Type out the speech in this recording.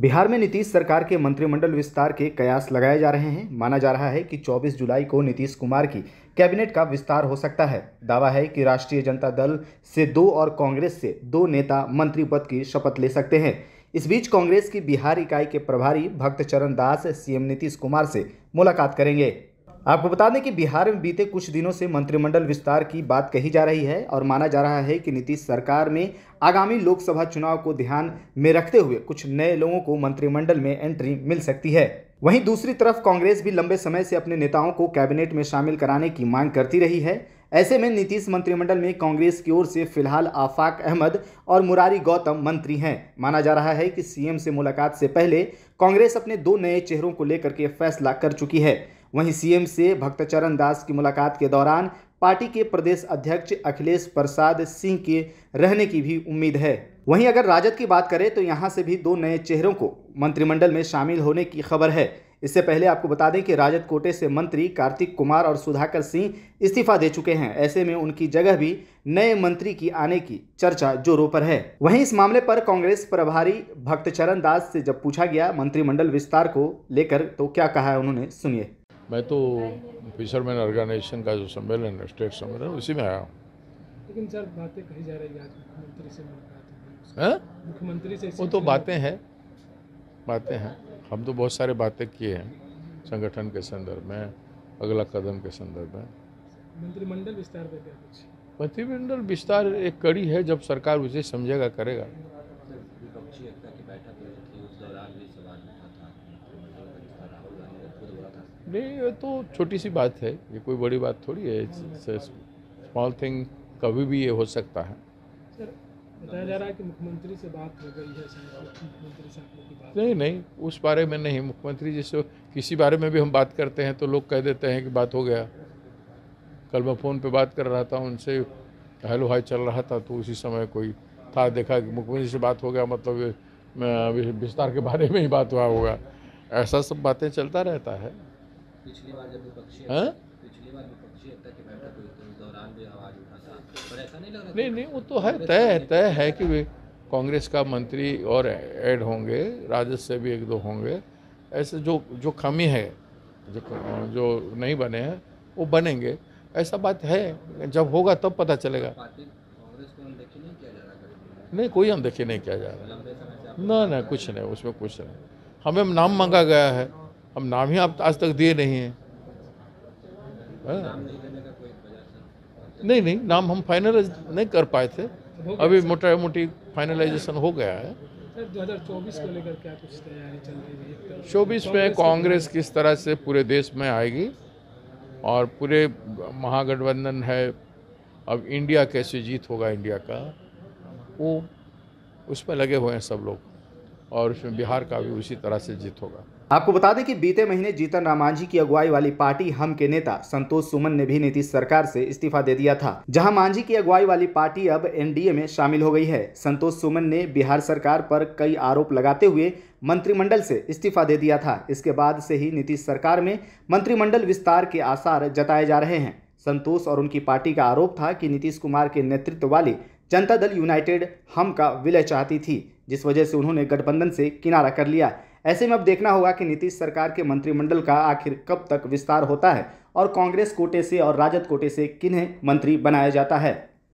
बिहार में नीतीश सरकार के मंत्रिमंडल विस्तार के कयास लगाए जा रहे हैं माना जा रहा है कि 24 जुलाई को नीतीश कुमार की कैबिनेट का विस्तार हो सकता है दावा है कि राष्ट्रीय जनता दल से दो और कांग्रेस से दो नेता मंत्री पद की शपथ ले सकते हैं इस बीच कांग्रेस की बिहार इकाई के प्रभारी भक्त चरण दास सीएम नीतीश कुमार से मुलाकात करेंगे आपको बता दें कि बिहार में बीते कुछ दिनों से मंत्रिमंडल विस्तार की बात कही जा रही है और माना जा रहा है कि नीतीश सरकार में आगामी लोकसभा चुनाव को ध्यान में रखते हुए कुछ नए लोगों को मंत्रिमंडल में एंट्री मिल सकती है वहीं दूसरी तरफ कांग्रेस भी लंबे समय से अपने नेताओं को कैबिनेट में शामिल कराने की मांग करती रही है ऐसे में नीतीश मंत्रिमंडल में कांग्रेस की ओर से फिलहाल आफाक अहमद और मुरारी गौतम मंत्री हैं माना जा रहा है कि सीएम से मुलाकात से पहले कांग्रेस अपने दो नए चेहरों को लेकर के फैसला कर चुकी है वहीं सीएम से भक्तचरण दास की मुलाकात के दौरान पार्टी के प्रदेश अध्यक्ष अखिलेश प्रसाद सिंह के रहने की भी उम्मीद है वहीं अगर राजद की बात करें तो यहां से भी दो नए चेहरों को मंत्रिमंडल में शामिल होने की खबर है इससे पहले आपको बता दें कि राजद कोटे से मंत्री कार्तिक कुमार और सुधाकर सिंह इस्तीफा दे चुके हैं ऐसे में उनकी जगह भी नए मंत्री की आने की चर्चा जोरों पर है वहीं इस मामले पर कांग्रेस प्रभारी भक्तचरण दास से जब पूछा गया मंत्रिमंडल विस्तार को लेकर तो क्या कहा है उन्होंने सुनिए मैं तो फिशरमैन ऑर्गेनाइजेशन का जो सम्मेलन है स्टेट सम्मेलन उसी में आया हूँ लेकिन सर बातें कही जा रही है मुख्यमंत्री से मुख्यमंत्री से वो तो बातें हैं बातें हैं हम तो बहुत सारे बातें किए हैं संगठन के संदर्भ में अगला कदम के संदर्भ में मंत्रिमंडल विस्तार पे क्या कुछ मंत्रिमंडल विस्तार एक कड़ी है जब सरकार उसे समझेगा करेगा नहीं ये तो छोटी सी बात है ये कोई बड़ी बात थोड़ी है स्मॉल थिंग कभी भी ये हो सकता है बताया जा रहा है कि मुख्यमंत्री से बात हो गई है मुख्यमंत्री से की बात नहीं नहीं उस बारे में नहीं मुख्यमंत्री जी से किसी बारे में भी हम बात करते हैं तो लोग कह देते हैं कि बात हो गया कल मैं फ़ोन पे बात कर रहा था उनसे हेलो हाय चल रहा था तो उसी समय कोई था देखा कि मुख्यमंत्री से बात हो गया मतलब विस्तार के बारे में ही बात हुआ होगा ऐसा सब बातें चलता रहता है पिछली बार जब विपक्षी हाँ? पिछली बार विपक्षी की बैठक हुई थी तो उस दौरान भी आवाज उठा था पर ऐसा नहीं लग रहा नहीं नहीं वो तो है तय तय है कि वे कांग्रेस का मंत्री और ऐड होंगे राजद से भी एक दो होंगे ऐसे जो जो कमी है जो जो नहीं बने हैं वो बनेंगे ऐसा बात है जब होगा तब पता चलेगा नहीं कोई अनदेखी नहीं किया जा रहा ना ना कुछ नहीं उसमें कुछ नहीं हमें नाम मांगा गया है हम नाम ही आप आज तक दिए नहीं हैं हाँ। नहीं नहीं नाम हम फाइनलाइज नहीं कर पाए थे अभी मोटा मोटी फाइनलाइजेशन हो गया है चौबीस में कांग्रेस किस तरह से पूरे देश में आएगी और पूरे महागठबंधन है अब इंडिया कैसे जीत होगा इंडिया का वो उसमें लगे हुए हैं सब लोग और उसमें बिहार का भी उसी तरह से जीत होगा आपको बता दें कि बीते महीने जीतन रामांझी की अगुवाई वाली पार्टी हम के नेता संतोष सुमन ने भी नीतीश सरकार से इस्तीफा दे दिया था जहां मांझी की अगुवाई वाली पार्टी अब एनडीए में शामिल हो गई है संतोष सुमन ने बिहार सरकार पर कई आरोप लगाते हुए मंत्रिमंडल से इस्तीफा दे दिया था इसके बाद से ही नीतीश सरकार में मंत्रिमंडल विस्तार के आसार जताए जा रहे हैं संतोष और उनकी पार्टी का आरोप था कि नीतीश कुमार के नेतृत्व वाली जनता दल यूनाइटेड हम का विलय चाहती थी जिस वजह से उन्होंने गठबंधन से किनारा कर लिया ऐसे में अब देखना होगा कि नीतीश सरकार के मंत्रिमंडल का आखिर कब तक विस्तार होता है और कांग्रेस कोटे से और राजद कोटे से किन्हें मंत्री बनाया जाता है